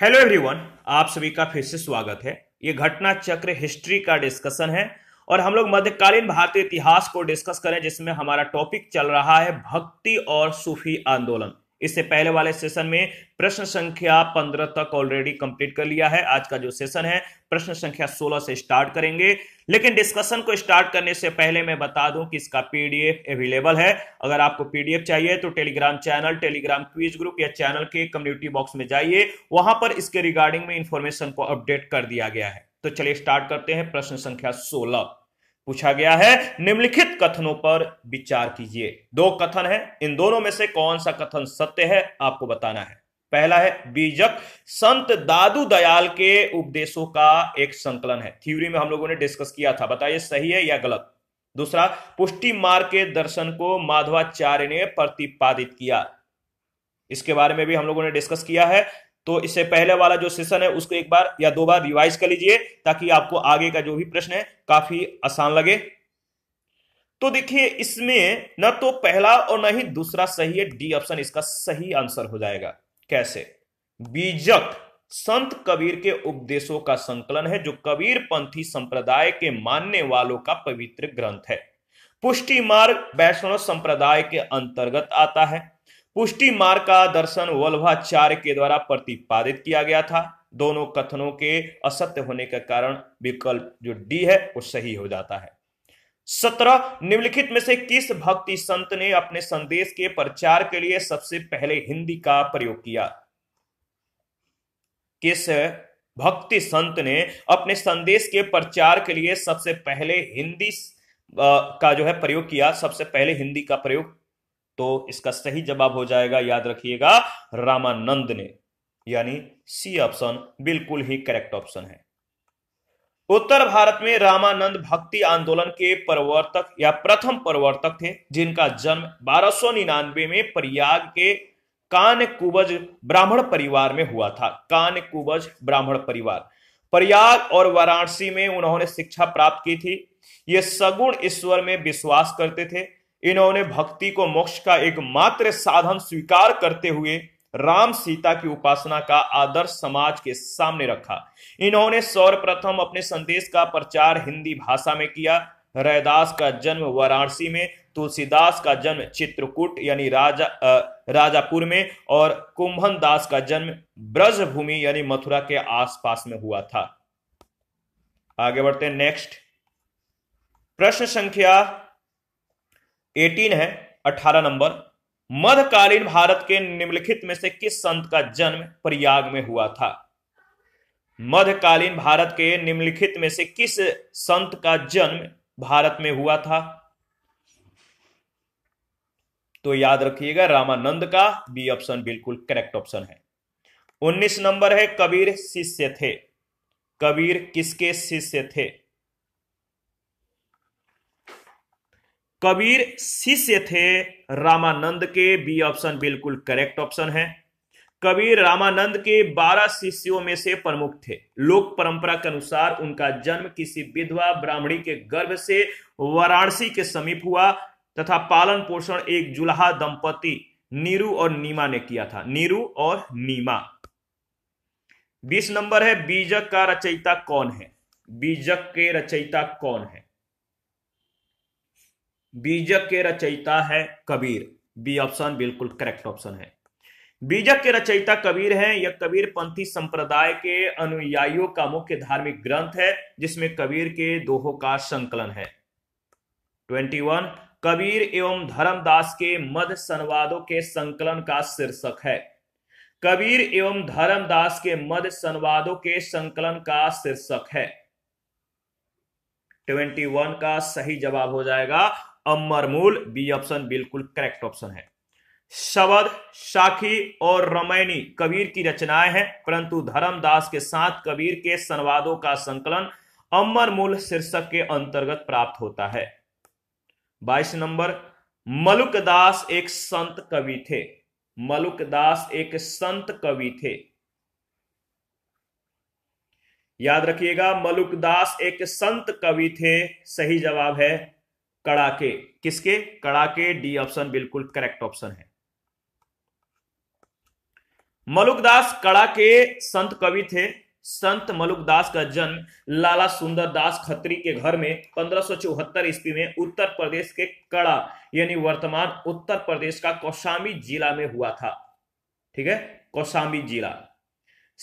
hello everyone आप सभी का फिर से स्वागत है ये घटना चक्र हिस्ट्री का डिस्कशन है और हम लोग मध्यकालीन भारतीय इतिहास को डिस्कस करें जिसमें हमारा टॉपिक चल रहा है भक्ति और सूफी आंदोलन इससे पहले वाले सेशन में प्रश्न संख्या पंद्रह तक ऑलरेडी कंप्लीट कर लिया है आज का जो सेशन है प्रश्न संख्या सोलह से स्टार्ट करेंगे लेकिन डिस्कशन को स्टार्ट करने से पहले मैं बता दूं कि इसका पीडीएफ अवेलेबल है अगर आपको पीडीएफ चाहिए तो Telegram channel Telegram quiz group या चैनल के कम्युनिटी बॉक्स में जाइए वहां पर इसके रिगार्डिंग में इंफॉर्मेशन को अपडेट कर दिया गया है तो चलिए स्टार्ट करते हैं प्रश्न संख्या सोलह पूछा गया है निम्नलिखित कथनों पर विचार कीजिए दो कथन है इन दोनों में से कौन सा कथन सत्य है आपको बताना है पहला है बीजक संत दादू दयाल के उपदेशों का एक संकलन है थ्योरी में हम लोगों ने डिस्कस किया था बताइए सही है या गलत दूसरा पुष्टि मार्ग के दर्शन को माधवाचार्य ने प्रतिपादित किया इसके बारे में भी हम लोगों ने डिस्कस किया है तो इससे पहले वाला जो सेशन है उसको एक बार या दो बार रिवाइज कर लीजिए ताकि आपको आगे का जो भी प्रश्न है काफी आसान लगे तो देखिए इसमें न तो पहला और न ही दूसरा सही है डी ऑप्शन इसका सही आंसर हो जाएगा कैसे बीजक संत कबीर के उपदेशों का संकलन है जो कबीर पंथी संप्रदाय के मानने वालों का पवित्र ग्रंथ है पुष्टि मार्ग वैष्णव संप्रदाय के अंतर्गत आता है पुष्टि मार्ग का दर्शन वल्भाचार्य के द्वारा प्रतिपादित किया गया था दोनों कथनों के असत्य होने के कारण विकल्प जो डी है वो सही हो जाता है सत्रह निम्नलिखित में से किस भक्ति संत ने अपने संदेश के प्रचार के लिए सबसे पहले हिंदी का प्रयोग किया किस भक्ति संत ने अपने संदेश के प्रचार के लिए सबसे पहले हिंदी का जो है प्रयोग किया सबसे पहले हिंदी का प्रयोग तो इसका सही जवाब हो जाएगा याद रखिएगा रामानंद ने यानी सी ऑप्शन बिल्कुल ही करेक्ट ऑप्शन है उत्तर भारत में रामानंद भक्ति आंदोलन के प्रवर्तक या प्रथम प्रवर्तक थे जिनका जन्म बारह में प्रयाग के कान कुबज ब्राह्मण परिवार में हुआ था कान कुबज ब्राह्मण परिवार प्रयाग और वाराणसी में उन्होंने शिक्षा प्राप्त की थी ये सगुण ईश्वर में विश्वास करते थे इन्होंने भक्ति को मोक्ष का एकमात्र साधन स्वीकार करते हुए राम सीता की उपासना का आदर्श समाज के सामने रखा इन्होंने सर्वप्रथम अपने संदेश का प्रचार हिंदी भाषा में किया रैदास का जन्म वाराणसी में तुलसीदास का जन्म चित्रकूट यानी राजा आ, राजापुर में और कुंभन दास का जन्म ब्रजभूमि यानी मथुरा के आसपास में हुआ था आगे बढ़ते हैं नेक्स्ट प्रश्न संख्या एटीन है अठारह नंबर मध्यकालीन भारत के निम्नलिखित में से किस संत का जन्म प्रयाग में हुआ था मध्यकालीन भारत के निम्नलिखित में से किस संत का जन्म भारत में हुआ था तो याद रखिएगा रामानंद का बी ऑप्शन बिल्कुल करेक्ट ऑप्शन है उन्नीस नंबर है कबीर शिष्य थे कबीर किसके शिष्य थे कबीर शिष्य थे रामानंद के बी ऑप्शन बिल्कुल करेक्ट ऑप्शन है कबीर रामानंद के बारह शिष्यों में से प्रमुख थे लोक परंपरा के अनुसार उनका जन्म किसी विधवा ब्राह्मणी के गर्भ से वाराणसी के समीप हुआ तथा पालन पोषण एक जुलाहा दंपति नीरू और नीमा ने किया था नीरू और नीमा बीस नंबर है बीजक का रचयिता कौन है बीजक के रचयिता कौन है बीजक के रचयिता है कबीर बी ऑप्शन बिल्कुल करेक्ट ऑप्शन है बीजक के रचयिता कबीर हैं यह कबीर पंथी संप्रदाय के अनुयायियों का मुख्य धार्मिक ग्रंथ है जिसमें कबीर के दोहों का संकलन है 21 कबीर एवं धर्मदास के मध संवादों के संकलन का शीर्षक है कबीर एवं धर्मदास के मध संवादों के संकलन का शीर्षक है 21 का सही जवाब हो जाएगा अमरमूल बी ऑप्शन बिल्कुल करेक्ट ऑप्शन है शबद शाखी और रमैनी कबीर की रचनाएं हैं परंतु धर्मदास के साथ कबीर के संवादों का संकलन अमर मूल शीर्षक के अंतर्गत प्राप्त होता है बाईस नंबर मलुकदास एक संत कवि थे मलुकदास एक संत कवि थे याद रखिएगा मलुकदास एक संत कवि थे सही जवाब है कड़ाके किसके कड़ाके डी ऑप्शन बिल्कुल करेक्ट ऑप्शन है मलुकदास कड़ाके संत कवि थे संत मलुकदास का जन्म लाला सुंदरदास खत्री के घर में चौहत्तर ईस्वी में उत्तर प्रदेश के कड़ा यानी वर्तमान उत्तर प्रदेश का कौशाम्बी जिला में हुआ था ठीक है कौशाम्बी जिला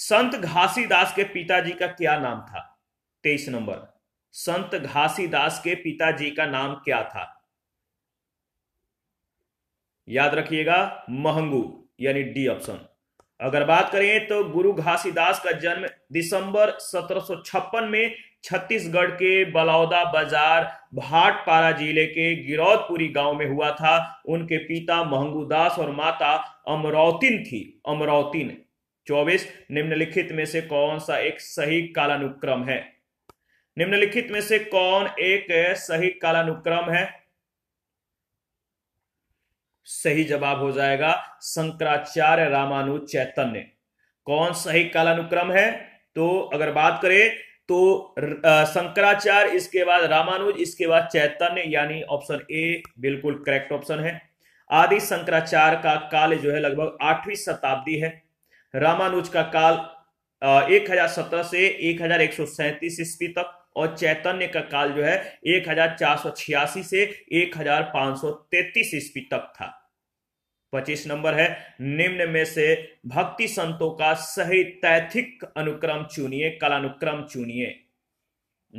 संत घासीदास के पिताजी का क्या नाम था तेईस नंबर संत घासीदास के पिताजी का नाम क्या था याद रखिएगा महंगू यानी डी ऑप्शन अगर बात करें तो गुरु घासीदास का जन्म दिसंबर 1756 में छत्तीसगढ़ के बलौदा बाजार भाटपारा जिले के गिरौदपुरी गांव में हुआ था उनके पिता महंगूदास और माता अमरावतीन थी अमरावतीन चौबीस निम्नलिखित में से कौन सा एक सही कालानुक्रम है निम्नलिखित में से कौन एक सही कालानुक्रम है सही जवाब हो जाएगा शंकराचार्य रामानुज चैतन्य कौन सही कालानुक्रम है तो अगर बात करें तो शंकराचार्य इसके बाद रामानुज इसके बाद चैतन्य यानी ऑप्शन ए बिल्कुल करेक्ट ऑप्शन है आदि शंकराचार्य का काल जो है लगभग आठवीं शताब्दी है रामानुज का काल एक हजार सत्रह से एक हजार एक सौ सैंतीस ईस्वी तक और चैतन्य का काल जो है एक से एक ईस्वी तक था पच्चीस नंबर है निम्न में से भक्ति संतों का सही तैथिक अनुक्रम चुनिए कलानुक्रम चुनिए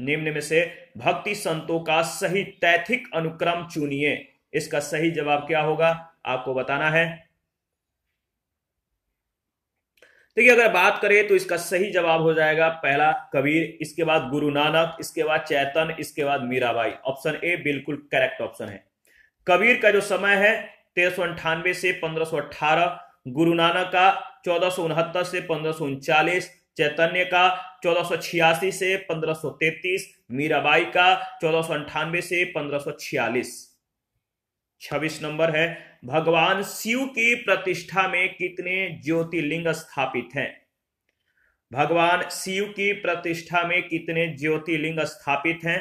निम्न में से भक्ति संतों का सही तैथिक अनुक्रम चुनिए इसका सही जवाब क्या होगा आपको बताना है देखिए अगर बात करें तो इसका सही जवाब हो जाएगा पहला कबीर इसके बाद गुरु नानक इसके बाद चैतन इसके बाद मीराबाई ऑप्शन ए बिल्कुल करेक्ट ऑप्शन है कबीर का जो समय है तेरह सौ अंठानवे से पंद्रह गुरु नानक का चौदह सौ उनहत्तर से पंद्रह चैतन्य का चौदह सौ छियासी से पंद्रह मीराबाई का चौदह सौ अंठानवे से पंद्रह छियालीस छब्बीस नंबर है भगवान शिव की प्रतिष्ठा में कितने ज्योतिर्लिंग स्थापित हैं भगवान शिव की प्रतिष्ठा में कितने ज्योतिर्लिंग स्थापित हैं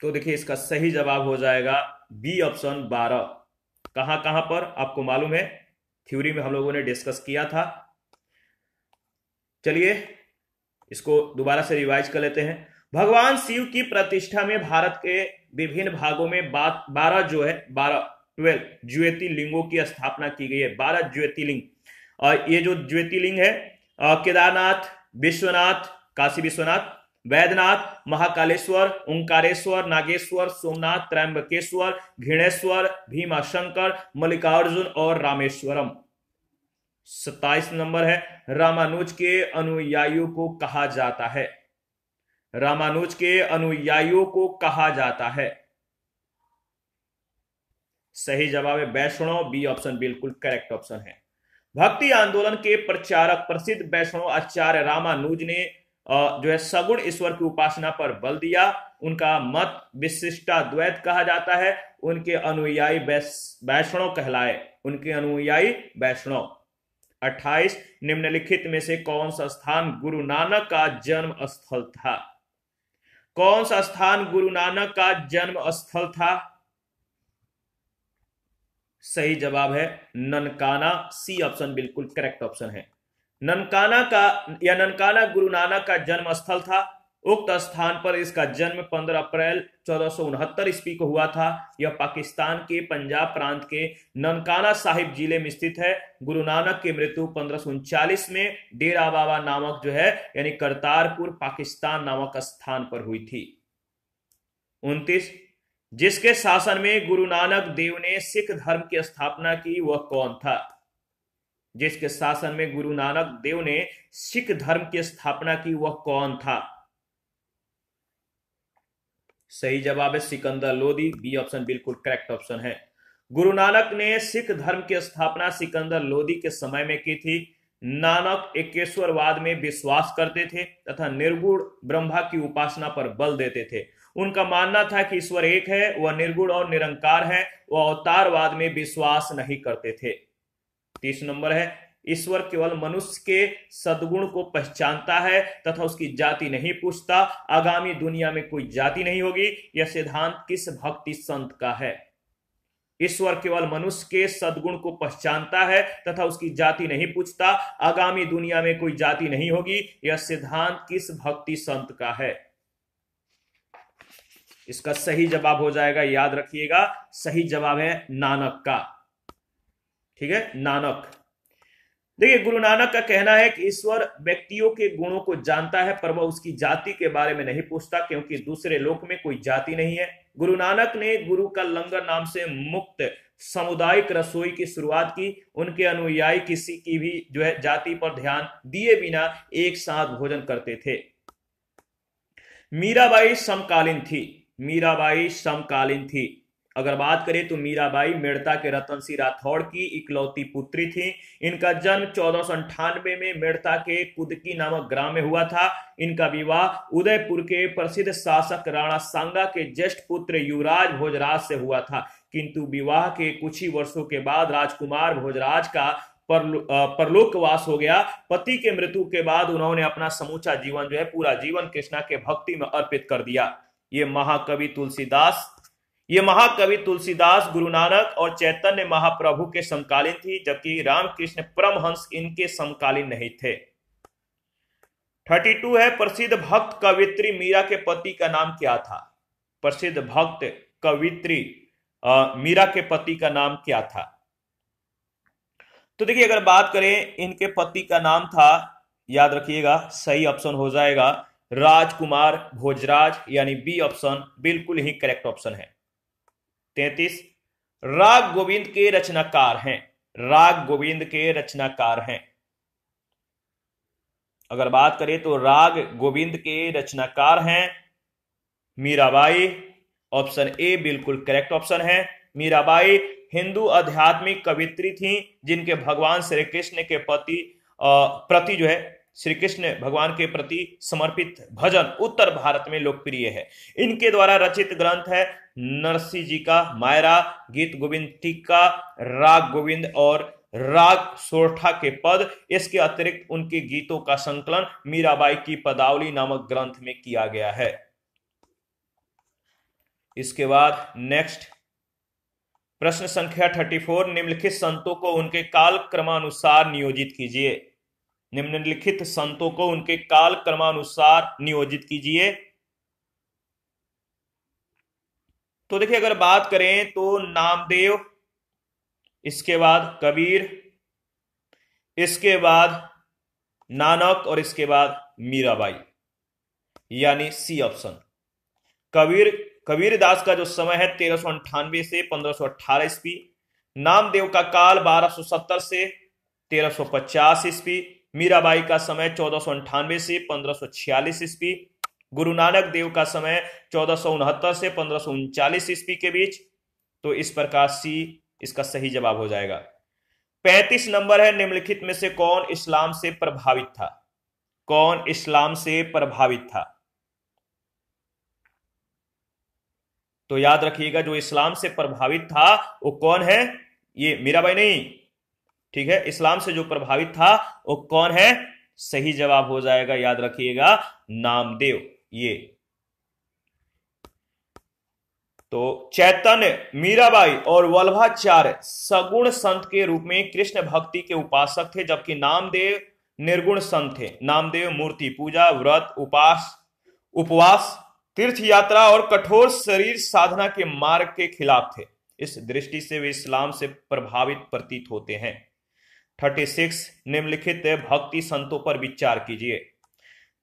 तो देखिए इसका सही जवाब हो जाएगा बी ऑप्शन बारह कहां कहां पर आपको मालूम है थ्योरी में हम लोगों ने डिस्कस किया था चलिए इसको दोबारा से रिवाइज कर लेते हैं भगवान शिव की प्रतिष्ठा में भारत के विभिन्न भागों में बारह जो है बारह ट्वेल्व ज्योतिलिंगों की स्थापना की गई है बारह ज्योतिर्लिंग और ये जो ज्योतिर्लिंग है केदारनाथ विश्वनाथ काशी विश्वनाथ वैद्यनाथ महाकालेश्वर ओंकारेश्वर नागेश्वर सोमनाथ त्रैंबकेश्वर घृणेश्वर भीमा शंकर मल्लिकार्जुन और रामेश्वरम सत्ताईस नंबर है रामानुज के अनुयायियों को कहा जाता है रामानुज के अनुयायियों को कहा जाता है सही जवाब है वैष्णव बी ऑप्शन बिल्कुल करेक्ट ऑप्शन है भक्ति आंदोलन के प्रचारक प्रसिद्ध वैष्णव आचार्य रामानुज ने जो है सगुण ईश्वर की उपासना पर बल दिया उनका मत विशिष्टा द्वैत कहा जाता है उनके अनुयायी वैष्णव कहलाए उनके अनुयायी वैष्णव 28 निम्नलिखित में से कौन सा स्थान गुरु नानक का जन्म स्थल था कौन सा स्थान गुरु नानक का जन्म स्थल था सही जवाब है ननकाना सी ऑप्शन बिल्कुल करेक्ट ऑप्शन है ननकाना का या ननकाना गुरु नानक का जन्म स्थल था उक्त स्थान पर इसका जन्म 15 अप्रैल चौदह ईस्वी को हुआ था यह पाकिस्तान के पंजाब प्रांत के ननकाना साहिब जिले में स्थित है गुरु नानक की मृत्यु पंद्रह में डेरा बाबा नामक जो है यानी करतारपुर पाकिस्तान नामक स्थान पर हुई थी उन्तीस जिसके शासन में गुरु नानक देव ने सिख धर्म की स्थापना की वह कौन था जिसके शासन में गुरु नानक देव ने सिख धर्म की स्थापना की वह कौन था सही जवाब है सिकंदर लोदी बी ऑप्शन बिल्कुल करेक्ट ऑप्शन है गुरु नानक ने सिख धर्म की स्थापना सिकंदर लोदी के समय में की थी नानक एकेश्वरवाद में विश्वास करते थे तथा निर्गुण ब्रह्मा की उपासना पर बल देते थे उनका मानना था कि ईश्वर एक है वह निर्गुण और निरंकार है वह अवतारवाद में विश्वास नहीं करते थे तीस नंबर है ईश्वर केवल मनुष्य के सदगुण को पहचानता है तथा उसकी जाति नहीं पूछता आगामी दुनिया में कोई जाति नहीं होगी यह सिद्धांत किस भक्ति संत का है ईश्वर केवल मनुष्य के सदगुण को पहचानता है तथा उसकी जाति नहीं पूछता आगामी दुनिया में कोई जाति नहीं होगी यह सिद्धांत किस भक्ति संत का है इसका सही जवाब हो जाएगा याद रखिएगा सही जवाब है नानक का ठीक है नानक देखिए गुरु नानक का कहना है कि ईश्वर व्यक्तियों के गुणों को जानता है पर वह उसकी जाति के बारे में नहीं पूछता क्योंकि दूसरे लोक में कोई जाति नहीं है गुरु नानक ने गुरु का लंगर नाम से मुक्त सामुदायिक रसोई की शुरुआत की उनके अनुयायी किसी की भी जो है जाति पर ध्यान दिए बिना एक साथ भोजन करते थे मीराबाई समकालीन थी मीराबाई समकालीन थी अगर बात करें तो मीराबाई मेड़ता के रतन सिंह राठौड़ की इकलौती पुत्री थी इनका जन्म चौदह में मेड़ता के कुदकी नामक ग्राम में हुआ था इनका विवाह उदयपुर के प्रसिद्ध शासक राणा सांगा के ज्येष्ठ पुत्र युवराज भोजराज से हुआ था किंतु विवाह के कुछ ही वर्षों के बाद राजकुमार भोजराज का परलोकवास हो गया पति के मृत्यु के बाद उन्होंने अपना समूचा जीवन जो है पूरा जीवन कृष्णा के भक्ति में अर्पित कर दिया ये महाकवि तुलसीदास ये महाकवि तुलसीदास गुरु नानक और चैतन्य महाप्रभु के समकालीन थी जबकि रामकृष्ण परमहंस इनके समकालीन नहीं थे 32 है प्रसिद्ध भक्त कवित्री मीरा के पति का नाम क्या था प्रसिद्ध भक्त कवित्री मीरा के पति का नाम क्या था तो देखिए अगर बात करें इनके पति का नाम था याद रखिएगा सही ऑप्शन हो जाएगा राजकुमार भोजराज यानी बी ऑप्शन बिल्कुल ही करेक्ट ऑप्शन है तैतीस राग गोविंद के रचनाकार हैं राग गोविंद के रचनाकार हैं अगर बात करें तो राग गोविंद के रचनाकार हैं मीराबाई ऑप्शन ए बिल्कुल करेक्ट ऑप्शन है मीराबाई हिंदू आध्यात्मिक कवित्री थीं जिनके भगवान श्री कृष्ण के पति प्रति जो है श्री कृष्ण भगवान के प्रति समर्पित भजन उत्तर भारत में लोकप्रिय है इनके द्वारा रचित ग्रंथ है नरसी जी का मायरा गीत गोविंद टीका राग गोविंद और राग सोरठा के पद इसके अतिरिक्त उनके गीतों का संकलन मीराबाई की पदावली नामक ग्रंथ में किया गया है इसके बाद नेक्स्ट प्रश्न संख्या 34 निम्नलिखित संतों को उनके काल क्रमानुसार नियोजित कीजिए निम्नलिखित संतों को उनके काल क्रमानुसार नियोजित कीजिए तो देखिए अगर बात करें तो नामदेव इसके बाद कबीर इसके बाद नानक और इसके बाद मीराबाई यानी सी ऑप्शन कबीर कबीर दास का जो समय है तेरह सौ अंठानवे से पंद्रह सौ अट्ठारह ईस्वी नामदेव का काल बारह सत्तर से सो सौ ईस्वी मीराबाई का समय चौदह से पंद्रह छियालीस ईस्वी गुरु नानक देव का समय चौदह से पंद्रह ईस्वी के बीच तो इस प्रकार सी इसका सही जवाब हो जाएगा 35 नंबर है निम्नलिखित में से कौन इस्लाम से प्रभावित था कौन इस्लाम से प्रभावित था तो याद रखिएगा जो इस्लाम से प्रभावित था वो कौन है ये मीराबाई नहीं ठीक है इस्लाम से जो प्रभावित था वो कौन है सही जवाब हो जाएगा याद रखिएगा नामदेव ये तो चैतन्य मीराबाई और वल्भाचार्य सगुण संत के रूप में कृष्ण भक्ति के उपासक थे जबकि नामदेव निर्गुण संत थे नामदेव मूर्ति पूजा व्रत उपास उपवास तीर्थ यात्रा और कठोर शरीर साधना के मार्ग के खिलाफ थे इस दृष्टि से वे इस्लाम से प्रभावित प्रतीत होते हैं थर्टी सिक्स निम्नलिखित भक्ति संतों पर विचार कीजिए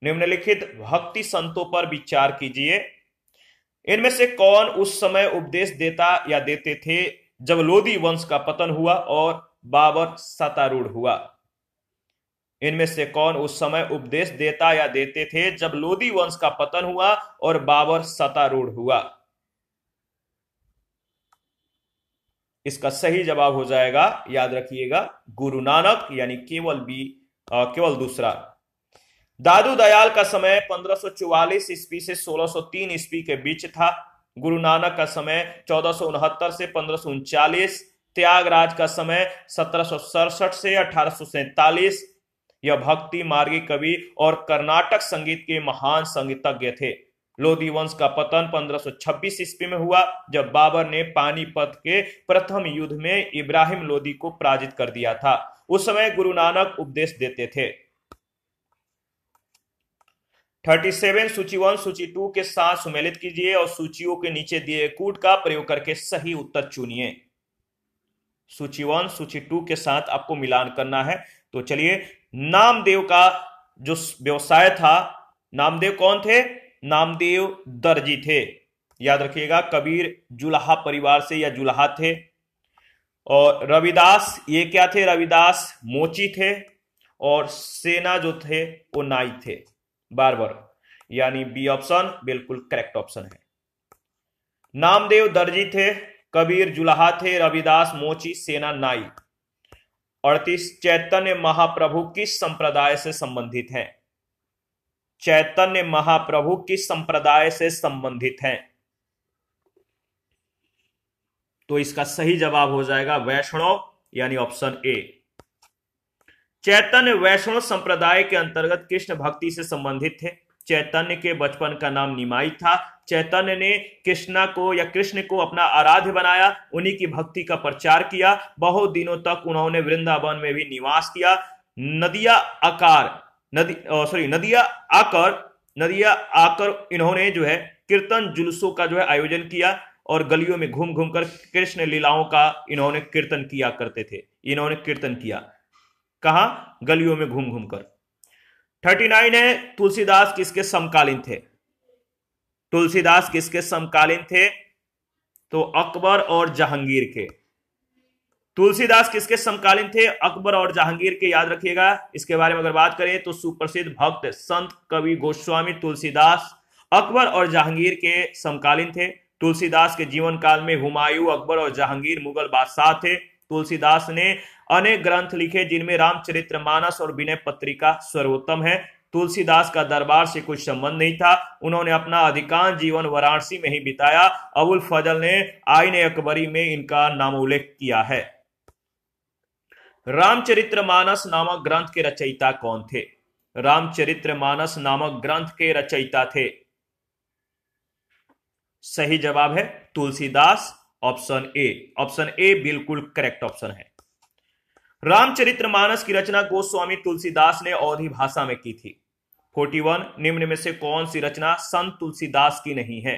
निम्नलिखित भक्ति संतों पर विचार कीजिए इनमें से कौन उस समय उपदेश देता या देते थे जब लोधी वंश का पतन हुआ और बाबर सत्तारूढ़ हुआ इनमें से कौन उस समय उपदेश देता या देते थे जब लोधी वंश का पतन हुआ और बाबर सत्तारूढ़ हुआ इसका सही जवाब हो जाएगा याद रखिएगा गुरु नानक यानी केवल बी केवल दूसरा दादू दयाल का समय 1544 ईस्वी से 1603 ईस्वी के बीच था गुरु नानक का समय चौदह से पंद्रह त्यागराज का समय सत्रह से अठारह यह भक्ति मार्गी कवि और कर्नाटक संगीत के महान संगीतज्ञ थे लोधी वंश का पतन 1526 ईस्वी में हुआ जब बाबर ने पानीपत के प्रथम युद्ध में इब्राहिम लोधी को पराजित कर दिया था उस समय गुरु नानक उपदेश देते थे 37 सूची वन सूची टू के साथ सुमेलित कीजिए और सूचियों के नीचे दिए कूट का प्रयोग करके सही उत्तर चुनिए सूची वन सूची टू के साथ आपको मिलान करना है तो चलिए नामदेव का जो व्यवसाय था नामदेव कौन थे नामदेव दर्जी थे याद रखिएगा कबीर जुलाहा परिवार से या जुलाहा थे और रविदास ये क्या थे रविदास मोची थे और सेना जो थे वो नाई थे बार बार यानी बी ऑप्शन बिल्कुल करेक्ट ऑप्शन है नामदेव दर्जी थे कबीर जुलाहा थे रविदास मोची सेना नाई अड़तीस चैतन्य महाप्रभु किस संप्रदाय से संबंधित हैं चैतन्य महाप्रभु किस संप्रदाय से संबंधित हैं तो इसका सही जवाब हो जाएगा वैष्णव यानी ऑप्शन ए चैतन्य वैष्णव संप्रदाय के अंतर्गत कृष्ण भक्ति से संबंधित थे चैतन्य के बचपन का नाम निमाई था चैतन्य ने कृष्णा को या कृष्ण को अपना आराध्य बनाया उन्हीं की भक्ति का प्रचार किया बहुत दिनों तक उन्होंने वृंदावन में भी निवास किया नदिया आकार नदी सॉरी नदिया आकर नदिया आकर इन्होंने जो है कीर्तन जुलूसों का जो है आयोजन किया और गलियों में घूम घूम कर कृष्ण लीलाओं का इन्होंने कीर्तन किया करते थे इन्होंने कीर्तन किया कहा गलियों में घूम घूम कर थर्टी नाइन है तुलसीदास किसके समकालीन थे तुलसीदास किसके समकालीन थे तो अकबर और जहांगीर के तुलसीदास किसके समकालीन थे अकबर और जहांगीर के याद रखिएगा इसके बारे में अगर बात करें तो सुप्रसिद्ध भक्त संत कवि गोस्वामी तुलसीदास अकबर और जहांगीर के समकालीन थे तुलसीदास के जीवन काल में हुमायूं अकबर और जहांगीर मुगल बादशाह थे तुलसीदास ने अनेक ग्रंथ लिखे जिनमें रामचरित्र मानस और विनय पत्रिका सर्वोत्तम है तुलसीदास का दरबार से कुछ संबंध नहीं था उन्होंने अपना अधिकांश जीवन वाराणसी में ही बिताया अबुल फजल ने आईने अकबरी में इनका नाम उल्लेख किया है मानस नामक ग्रंथ के रचयिता कौन थे मानस नामक ग्रंथ के रचयिता थे सही जवाब है Tulsidas option A option A बिल्कुल करेक्ट ऑप्शन है रामचरितमानस की रचना गोस्वामी तुलसीदास ने अवधि भाषा में की थी 41 निम्न में से कौन सी रचना संत तुलसीदास की नहीं है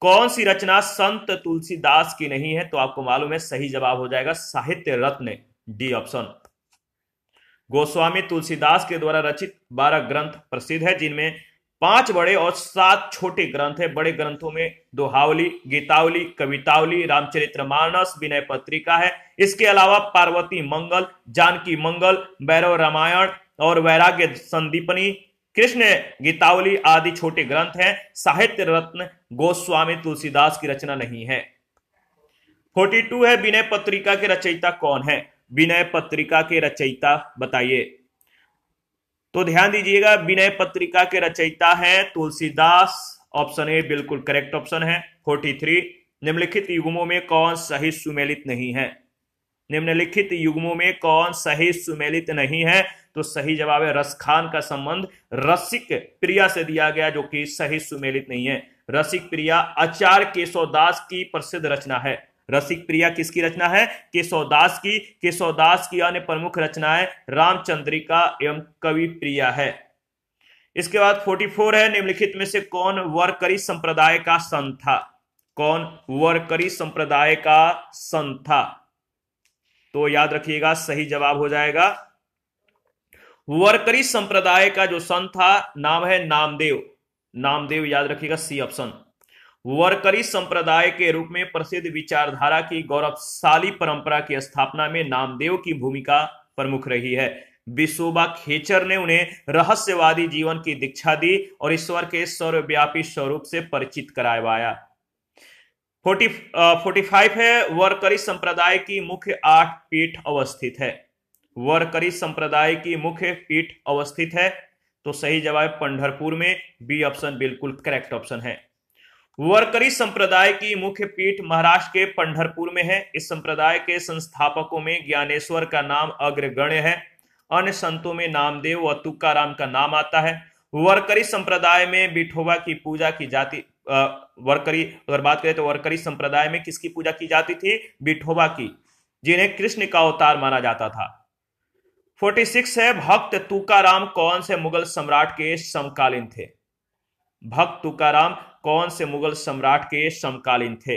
कौन सी रचना संत तुलसीदास की नहीं है तो आपको मालूम है सही जवाब हो जाएगा साहित्य रत्न डी ऑप्शन गोस्वामी तुलसीदास के द्वारा रचित बारह ग्रंथ प्रसिद्ध है जिनमें पांच बड़े और सात छोटे ग्रंथ है बड़े ग्रंथों में दोहावली गीतावली कवितावली रामचरित्र मानस विनय पत्रिका है इसके अलावा पार्वती मंगल जानकी मंगल भैरव रामायण और वैराग्य संदीपनी कृष्ण गीतावली आदि छोटे ग्रंथ हैं साहित्य रत्न गोस्वामी तुलसीदास की रचना नहीं है 42 है विनय पत्रिका के रचयिता कौन है विनय पत्रिका के रचयिता बताइए तो ध्यान दीजिएगा विनय पत्रिका के रचयिता है तुलसीदास ऑप्शन ए बिल्कुल करेक्ट ऑप्शन है फोर्टी थ्री निम्नलिखित युग्मों में कौन सही सुमेलित नहीं है निम्नलिखित युग्मों में कौन सही सुमेलित नहीं है तो सही जवाब है रसखान का संबंध रसिक प्रिया से दिया गया जो कि सही सुमेलित नहीं है रसिक प्रिया आचार्य दास की प्रसिद्ध रचना है रसिक प्रिया किसकी रचना है केशवदास की केशवदास की अन्य प्रमुख रचनाएं रामचंद्रिका एवं कवि प्रिया है इसके बाद 44 है निम्नलिखित में से कौन वर्करी संप्रदाय का संत था कौन वर्करी संप्रदाय का संत था तो याद रखिएगा सही जवाब हो जाएगा वर्करी संप्रदाय का जो संत था नाम है नामदेव नामदेव याद रखिएगा सी ऑप्शन वर्करी संप्रदाय के रूप में प्रसिद्ध विचारधारा की गौरवशाली परंपरा की स्थापना में नामदेव की भूमिका प्रमुख रही है विशोभा खेचर ने उन्हें रहस्यवादी जीवन की दीक्षा दी और ईश्वर के सर्वव्यापी स्वरूप से परिचित करावाया फोर्टी फोर्टी फाइव है वर्करी संप्रदाय की मुख्य आठ पीठ अवस्थित है वर्करी संप्रदाय की मुख्य पीठ अवस्थित है तो सही जवाब पंडरपुर में बी ऑप्शन बिल्कुल करेक्ट ऑप्शन है वर्करी संप्रदाय की मुख्य पीठ महाराष्ट्र के पंढरपुर में है इस संप्रदाय के संस्थापकों में ज्ञानेश्वर का नाम अग्रगण्य है अन्य संतों में नामदेव व तुकार का नाम आता है वर्करी संप्रदाय में बिठोबा की पूजा की जाती वर्करी अगर बात करें तो वर्करी संप्रदाय में किसकी पूजा की जाती थी बिठोबा की जिन्हें कृष्ण का अवतार माना जाता था 46 है भक्त तुकाराम कौन से मुगल सम्राट के समकालीन थे भक्त तुकाराम कौन से मुगल सम्राट के समकालीन थे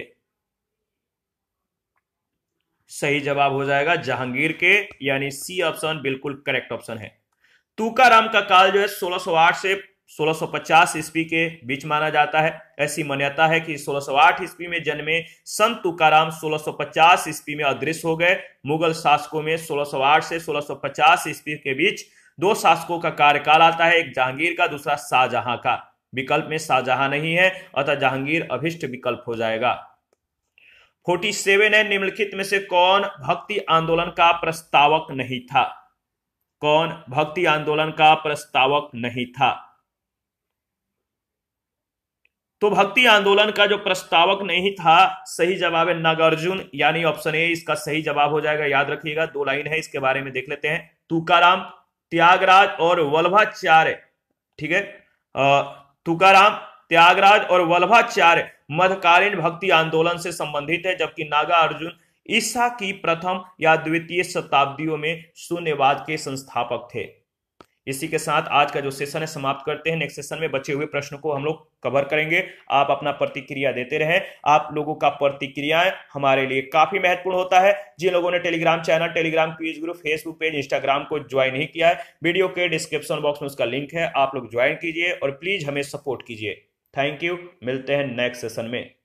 सही जवाब हो जाएगा जहांगीर के यानी सी ऑप्शन बिल्कुल करेक्ट ऑप्शन है तुकाराम का काल जो है 1608 से 1650 ईस्वी के बीच माना जाता है ऐसी मान्यता है कि 1608 ईस्वी में जन्मे संत तुकाराम 1650 ईस्वी में अदृश्य हो गए मुगल शासकों में 1608 से 1650 ईस्वी के बीच दो शासकों का कार्यकाल आता है एक जहांगीर का दूसरा शाहजहां का विकल्प में शाहजहां नहीं है अतः जहांगीर अभिष्ट विकल्प हो जाएगा फोर्टी सेवन है निम्नलिखित में से कौन भक्ति आंदोलन का प्रस्तावक नहीं था कौन भक्ति आंदोलन का प्रस्तावक नहीं था तो भक्ति आंदोलन का जो प्रस्तावक नहीं था सही जवाब है नागार्जुन यानी ऑप्शन ए इसका सही जवाब हो जाएगा याद रखिएगा दो लाइन है इसके बारे में देख लेते हैं तुकाराम त्यागराज और वल्भाचार्य ठीक है तुकाराम त्यागराज और वल्लभाचार्य मध्यकालीन भक्ति आंदोलन से संबंधित है जबकि नागा अर्जुन ईसा की प्रथम या द्वितीय शताब्दियों में शून्यवाद के संस्थापक थे इसी के साथ आज का जो सेशन है समाप्त करते हैं नेक्स्ट सेशन में बचे हुए प्रश्न को हम लोग कवर करेंगे आप अपना प्रतिक्रिया देते रहें आप लोगों का प्रतिक्रिया हमारे लिए काफी महत्वपूर्ण होता है जिन लोगों ने Telegram channel Telegram page group Facebook page Instagram को ज्वाइन नहीं किया है वीडियो के डिस्क्रिप्शन बॉक्स में उसका लिंक है आप लोग ज्वाइन कीजिए और प्लीज हमें सपोर्ट कीजिए थैंक यू मिलते हैं नेक्स्ट सेशन में